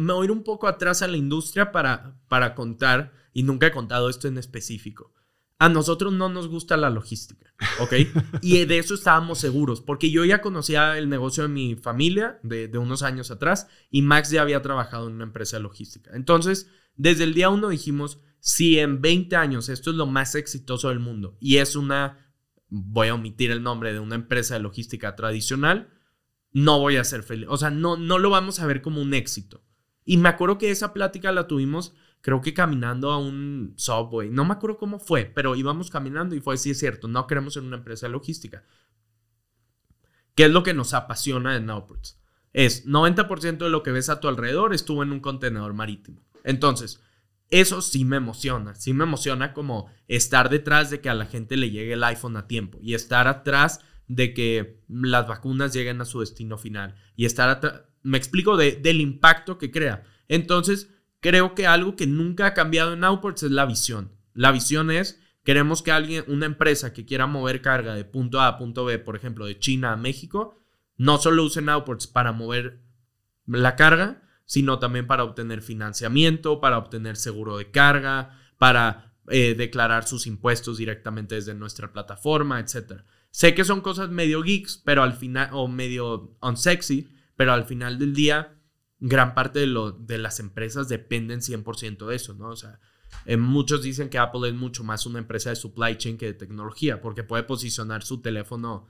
me voy a ir un poco atrás a la industria para, para contar, y nunca he contado esto en específico. A nosotros no nos gusta la logística, ¿ok? Y de eso estábamos seguros, porque yo ya conocía el negocio de mi familia de, unos años atrás y Max ya había trabajado en una empresa de logística. Entonces, desde el día uno dijimos, si en 20 años esto es lo más exitoso del mundo y es una, voy a omitir el nombre de una empresa de logística tradicional, no voy a ser feliz. O sea, no, no lo vamos a ver como un éxito. Y me acuerdo que esa plática la tuvimos, creo que caminando a un subway. No me acuerdo cómo fue, pero íbamos caminando y fue, sí es cierto, no queremos en una empresa logística. ¿Qué es lo que nos apasiona en Outputs? Es 90% de lo que ves a tu alrededor estuvo en un contenedor marítimo. Entonces, eso sí me emociona, sí me emociona como estar detrás de que a la gente le llegue el iPhone a tiempo y estar atrás de que las vacunas lleguen a su destino final y estar, me explico, del impacto que crea. Entonces, creo que algo que nunca ha cambiado en Outports es la visión. La visión es, queremos que alguien, una empresa que quiera mover carga de punto A a punto B, por ejemplo, de China a México, no solo usen Outports para mover la carga, sino también para obtener financiamiento, para obtener seguro de carga, para eh, declarar sus impuestos directamente desde nuestra plataforma, etc. Sé que son cosas medio geeks, pero al final, o medio unsexy, pero al final del día, gran parte de, lo, de las empresas dependen 100% de eso, ¿no? O sea, eh, muchos dicen que Apple es mucho más una empresa de supply chain que de tecnología, porque puede posicionar su teléfono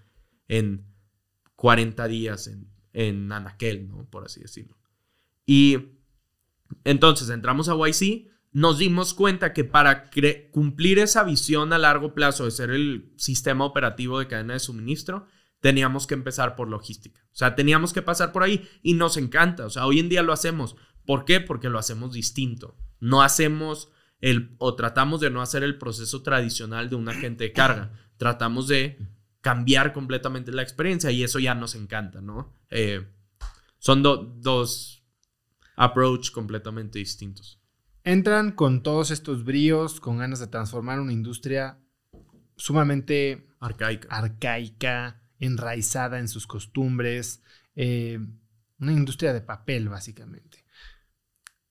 en 40 días en, en ¿no? Por así decirlo. Y entonces entramos a YC, nos dimos cuenta que para cumplir esa visión a largo plazo de ser el sistema operativo de cadena de suministro, teníamos que empezar por logística. O sea, teníamos que pasar por ahí y nos encanta. O sea, hoy en día lo hacemos. ¿Por qué? Porque lo hacemos distinto. No hacemos el o tratamos de no hacer el proceso tradicional de un agente de carga. Tratamos de cambiar completamente la experiencia y eso ya nos encanta, ¿no? Eh, son dos approach completamente distintos. Entran con todos estos bríos, con ganas de transformar una industria sumamente arcaica, enraizada en sus costumbres, eh, una industria de papel básicamente.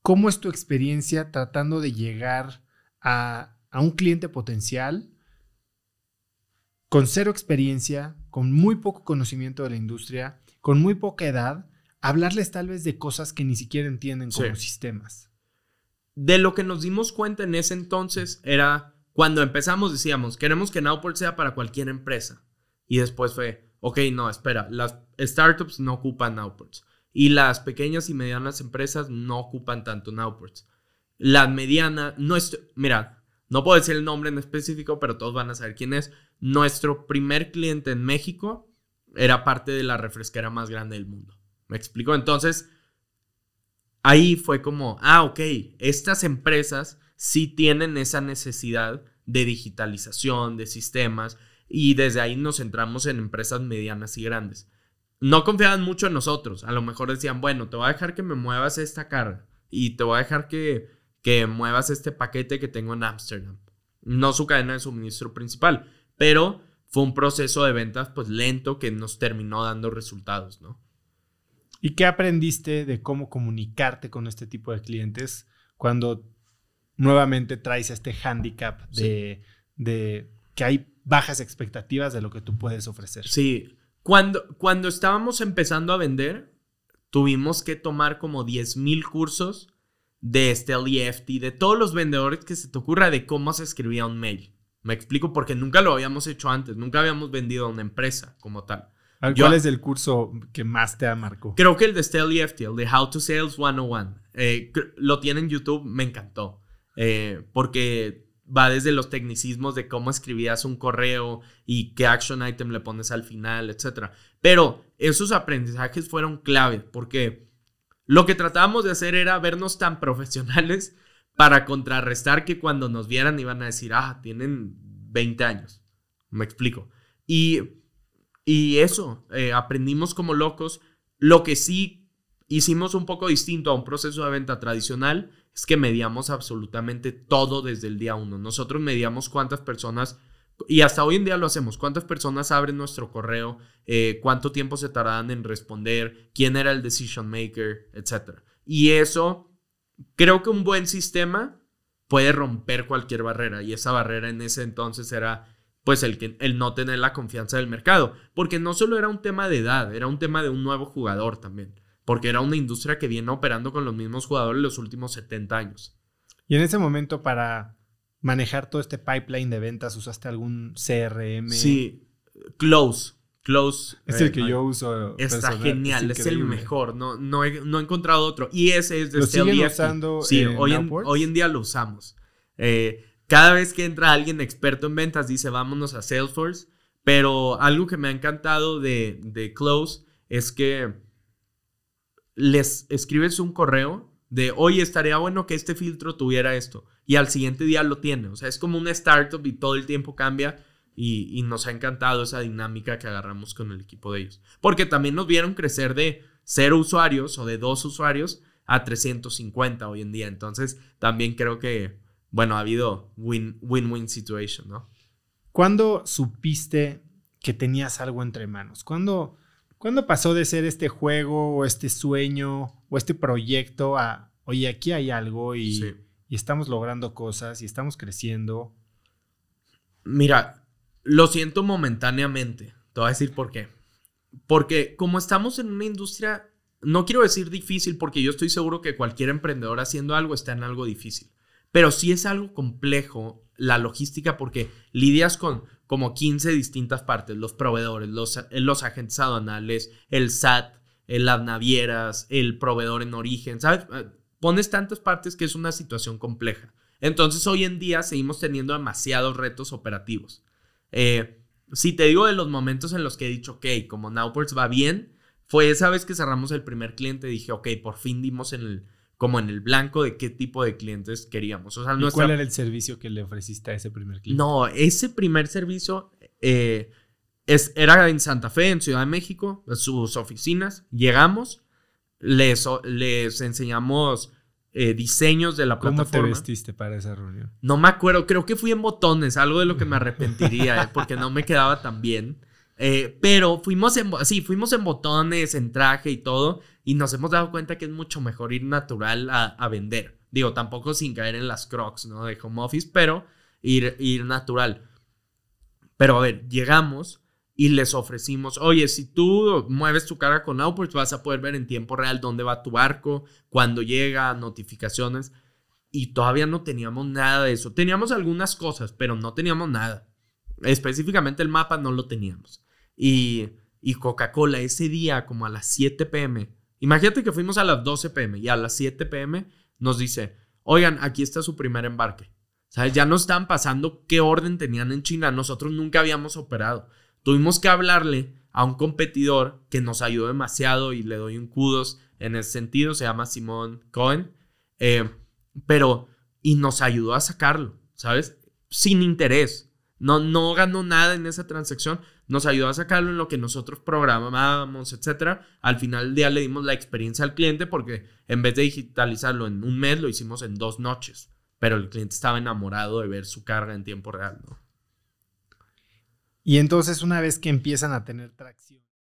¿Cómo es tu experiencia tratando de llegar a, un cliente potencial con cero experiencia, con muy poco conocimiento de la industria, con muy poca edad, hablarles tal vez de cosas que ni siquiera entienden como sistemas? de lo que nos dimos cuenta en ese entonces era cuando empezamos decíamos, queremos que Nowport sea para cualquier empresa. Y después fue, ok, no, espera, las startups no ocupan Nowports. Y las pequeñas y medianas empresas no ocupan tanto Nowports. Las medianas, no mira, no puedo decir el nombre en específico, pero todos van a saber quién es. Nuestro primer cliente en México era parte de la refresquera más grande del mundo. ¿Me explico? Entonces, ahí fue como, ah, ok, estas empresas sí tienen esa necesidad de digitalización, de sistemas, y desde ahí nos centramos en empresas medianas y grandes. No confiaban mucho en nosotros, a lo mejor decían, bueno, te voy a dejar que me muevas esta carga y te voy a dejar que, que muevas este paquete que tengo en Amsterdam. No su cadena de suministro principal, pero fue un proceso de ventas pues lento que nos terminó dando resultados, ¿no? ¿Y qué aprendiste de cómo comunicarte con este tipo de clientes cuando nuevamente traes este handicap de, que hay bajas expectativas de lo que tú puedes ofrecer? Sí, cuando, cuando estábamos empezando a vender, tuvimos que tomar como 10.000 cursos de este LEFT y de todos los vendedores que se te ocurra de cómo se escribía un mail. Me explico porque nunca lo habíamos hecho antes, nunca habíamos vendido a una empresa como tal. ¿Cuál es el curso que más te ha marcado? Creo que el de de How to Sales 101. Eh, lo tiene en YouTube, me encantó. Eh, porque va desde los tecnicismos de cómo escribías un correo y qué action item le pones al final, etc. Pero esos aprendizajes fueron clave porque lo que tratábamos de hacer era vernos tan profesionales para contrarrestar que cuando nos vieran iban a decir, ah, tienen 20 años. Me explico. Y y eso, eh, aprendimos como locos. Lo que sí hicimos un poco distinto a un proceso de venta tradicional es que mediamos absolutamente todo desde el día uno. Nosotros mediamos cuántas personas, y hasta hoy en día lo hacemos, cuántas personas abren nuestro correo, eh, cuánto tiempo se tardan en responder, quién era el decision maker, etc. Y eso, creo que un buen sistema puede romper cualquier barrera. Y esa barrera en ese entonces era pues el, que, el no tener la confianza del mercado, porque no solo era un tema de edad, era un tema de un nuevo jugador también, porque era una industria que viene operando con los mismos jugadores los últimos 70 años. Y en ese momento para manejar todo este pipeline de ventas, ¿usaste algún CRM? Sí, Close. Close. Es el eh, que yo uso. Está genial, es, el mejor. No, no, he, encontrado otro. Y ese es de ¿Lo este usando Sí, hoy, en, día lo usamos. Eh, cada vez que entra alguien experto en ventas dice vámonos a Salesforce, pero algo que me ha encantado de, de Close es que les escribes un correo de, hoy estaría bueno que este filtro tuviera esto, y al siguiente día lo tiene. O sea, es como una startup y todo el tiempo cambia. Y, y, nos ha encantado esa dinámica que agarramos con el equipo de ellos. Porque también nos vieron crecer de cero usuarios o de dos usuarios a 350 hoy en día. Entonces, también creo que bueno, ha habido win-win situation, ¿no? ¿Cuándo supiste que tenías algo entre manos? ¿Cuándo, pasó de ser este juego o este sueño o este proyecto a, oye, aquí hay algo y, y estamos logrando cosas y estamos creciendo? Mira, lo siento momentáneamente. Te voy a decir por qué. Porque como estamos en una industria, no quiero decir difícil, porque yo estoy seguro que cualquier emprendedor haciendo algo está en algo difícil. Pero sí es algo complejo la logística porque lidias con como 15 distintas partes, los proveedores, los, los agentes aduanales, el SAT, eh, las navieras, el proveedor en origen, ¿sabes? Eh, pones tantas partes que es una situación compleja. Entonces hoy en día seguimos teniendo demasiados retos operativos. Eh, si te digo de los momentos en los que he dicho, ok, como Nowports va bien, fue esa vez que cerramos el primer cliente, dije, ok, por fin dimos en el, como en el blanco de qué tipo de clientes queríamos. O sea, ¿Y cuál era el servicio que le ofreciste a ese primer cliente? No, ese primer servicio eh, era en Santa Fe, en Ciudad de México, sus oficinas. Llegamos, les, les enseñamos eh, diseños de la plataforma. ¿Cómo te vestiste para esa reunión? No me acuerdo, creo que fui en botones, algo de lo que me arrepentiría, eh, porque no me quedaba tan bien. Eh, pero fuimos en, fuimos en botones, en traje y todo, y nos hemos dado cuenta que es mucho mejor ir natural a, vender. Digo, tampoco sin caer en las crocs, ¿no? De home office, pero ir, ir natural. Pero a ver, llegamos y les ofrecimos, oye, si tú mueves tu carga con pues vas a poder ver en tiempo real dónde va tu barco, cuándo llega, notificaciones. Y todavía no teníamos nada de eso. Teníamos algunas cosas, pero no teníamos nada. Específicamente el mapa no lo teníamos y, Coca-Cola ese día como a las 7 pm. Imagínate que fuimos a las 12 pm y a las 7 pm nos dice, oigan, aquí está su primer embarque. ¿Sabes? Ya nos están pasando qué orden tenían en China. Nosotros nunca habíamos operado. Tuvimos que hablarle a un competidor que nos ayudó demasiado y le doy un kudos en ese sentido. Se llama Simón Cohen. Eh, pero, y nos ayudó a sacarlo, ¿sabes? Sin interés. No, no ganó nada en esa transacción, nos ayudó a sacarlo en lo que nosotros programábamos, etcétera. Al final del día le dimos la experiencia al cliente porque en vez de digitalizarlo en un mes, lo hicimos en dos noches. Pero el cliente estaba enamorado de ver su carga en tiempo real, Y entonces una vez que empiezan a tener tracción,